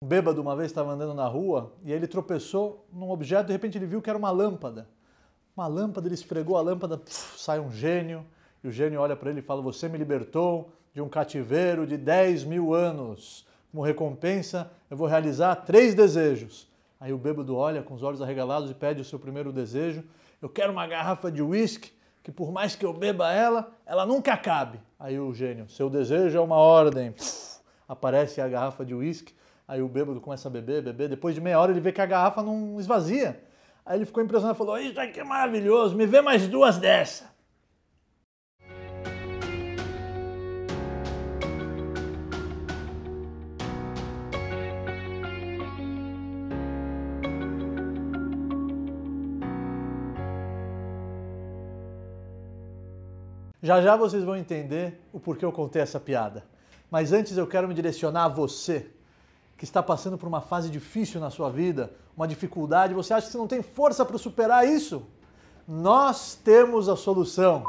Um bêbado uma vez estava andando na rua e ele tropeçou num objeto, e de repente ele viu que era uma lâmpada. Uma lâmpada, ele esfregou a lâmpada, pf, sai um gênio, e o gênio olha para ele e fala: Você me libertou de um cativeiro de 10 mil anos. Como recompensa, eu vou realizar três desejos. Aí o bêbado olha com os olhos arregalados e pede o seu primeiro desejo. Eu quero uma garrafa de uísque, que por mais que eu beba ela, ela nunca acabe. Aí o gênio, seu desejo é uma ordem. Pf, aparece a garrafa de uísque Aí o bêbado começa a beber, beber. Depois de meia hora ele vê que a garrafa não esvazia. Aí ele ficou impressionado e falou: Isso aqui é maravilhoso, me vê mais duas dessa. Já já vocês vão entender o porquê eu contei essa piada. Mas antes eu quero me direcionar a você que está passando por uma fase difícil na sua vida, uma dificuldade, você acha que você não tem força para superar isso? Nós temos a solução.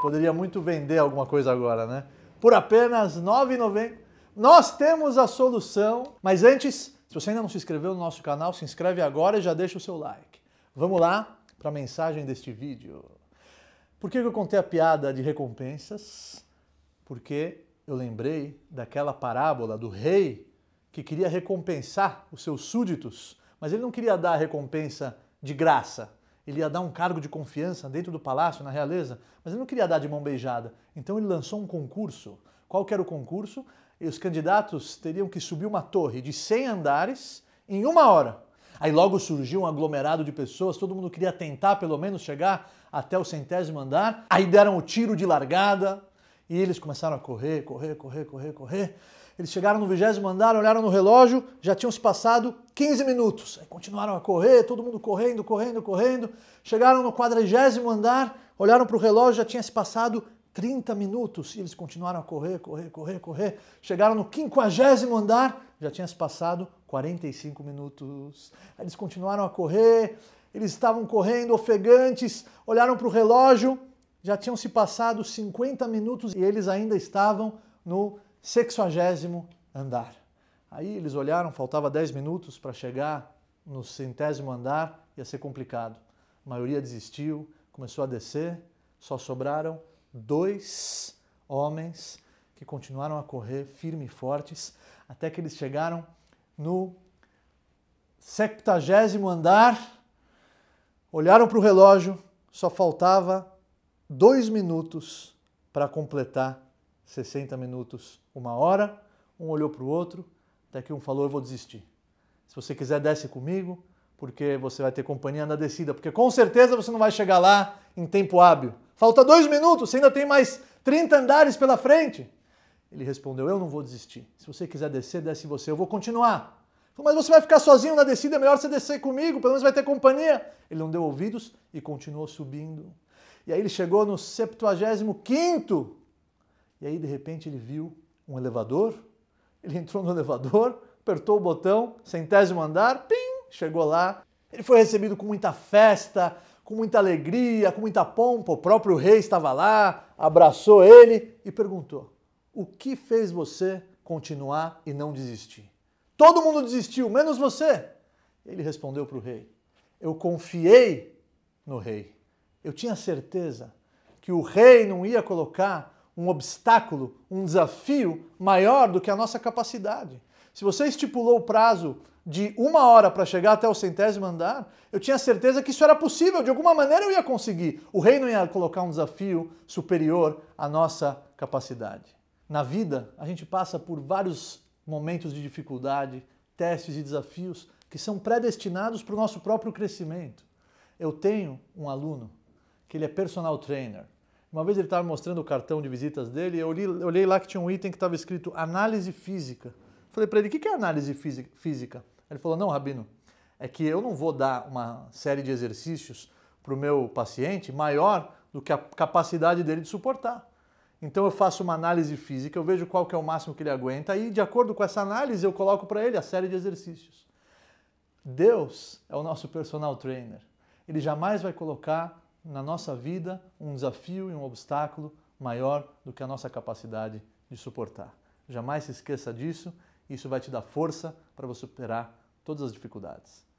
Poderia muito vender alguma coisa agora, né? Por apenas R$ 9,90. Nós temos a solução. Mas antes, se você ainda não se inscreveu no nosso canal, se inscreve agora e já deixa o seu like. Vamos lá para a mensagem deste vídeo. Por que eu contei a piada de recompensas? Porque eu lembrei daquela parábola do rei que queria recompensar os seus súditos, mas ele não queria dar a recompensa de graça. Ele ia dar um cargo de confiança dentro do palácio, na realeza, mas ele não queria dar de mão beijada. Então ele lançou um concurso. Qual era o concurso? E os candidatos teriam que subir uma torre de 100 andares em uma hora. Aí logo surgiu um aglomerado de pessoas, todo mundo queria tentar pelo menos chegar até o centésimo andar. Aí deram o tiro de largada e eles começaram a correr, correr, correr, correr, correr. Eles chegaram no vigésimo andar, olharam no relógio, já tinham se passado 15 minutos. Aí continuaram a correr, todo mundo correndo, correndo, correndo. Chegaram no quadragésimo andar, olharam para o relógio, já tinha se passado 30 minutos. E eles continuaram a correr, correr, correr, correr. Chegaram no quinquagésimo andar, já tinha se passado 45 minutos. Aí eles continuaram a correr, eles estavam correndo, ofegantes, olharam para o relógio, já tinham se passado 50 minutos e eles ainda estavam no sexagésimo andar. Aí eles olharam, faltava 10 minutos para chegar no centésimo andar, ia ser complicado. A maioria desistiu, começou a descer, só sobraram dois homens que continuaram a correr firme e fortes até que eles chegaram no septagésimo andar, olharam para o relógio, só faltava dois minutos para completar 60 minutos, uma hora, um olhou para o outro, até que um falou: Eu vou desistir. Se você quiser, desce comigo, porque você vai ter companhia na descida, porque com certeza você não vai chegar lá em tempo hábil. Falta dois minutos, você ainda tem mais 30 andares pela frente. Ele respondeu: Eu não vou desistir. Se você quiser descer, desce você, eu vou continuar. Mas você vai ficar sozinho na descida, é melhor você descer comigo, pelo menos vai ter companhia. Ele não deu ouvidos e continuou subindo. E aí ele chegou no 75 e aí, de repente, ele viu um elevador, ele entrou no elevador, apertou o botão, centésimo andar, pim, chegou lá. Ele foi recebido com muita festa, com muita alegria, com muita pompa. O próprio rei estava lá, abraçou ele e perguntou: O que fez você continuar e não desistir? Todo mundo desistiu, menos você. Ele respondeu para o rei: Eu confiei no rei. Eu tinha certeza que o rei não ia colocar um obstáculo, um desafio maior do que a nossa capacidade. Se você estipulou o prazo de uma hora para chegar até o centésimo andar, eu tinha certeza que isso era possível, de alguma maneira eu ia conseguir. O reino ia colocar um desafio superior à nossa capacidade. Na vida, a gente passa por vários momentos de dificuldade, testes e desafios que são predestinados para o nosso próprio crescimento. Eu tenho um aluno que ele é personal trainer uma vez ele estava mostrando o cartão de visitas dele, eu, li, eu olhei lá que tinha um item que estava escrito análise física. Falei para ele, o que é análise física? Ele falou, não, Rabino, é que eu não vou dar uma série de exercícios para o meu paciente maior do que a capacidade dele de suportar. Então eu faço uma análise física, eu vejo qual que é o máximo que ele aguenta e de acordo com essa análise eu coloco para ele a série de exercícios. Deus é o nosso personal trainer. Ele jamais vai colocar na nossa vida um desafio e um obstáculo maior do que a nossa capacidade de suportar. Jamais se esqueça disso, isso vai te dar força para você superar todas as dificuldades.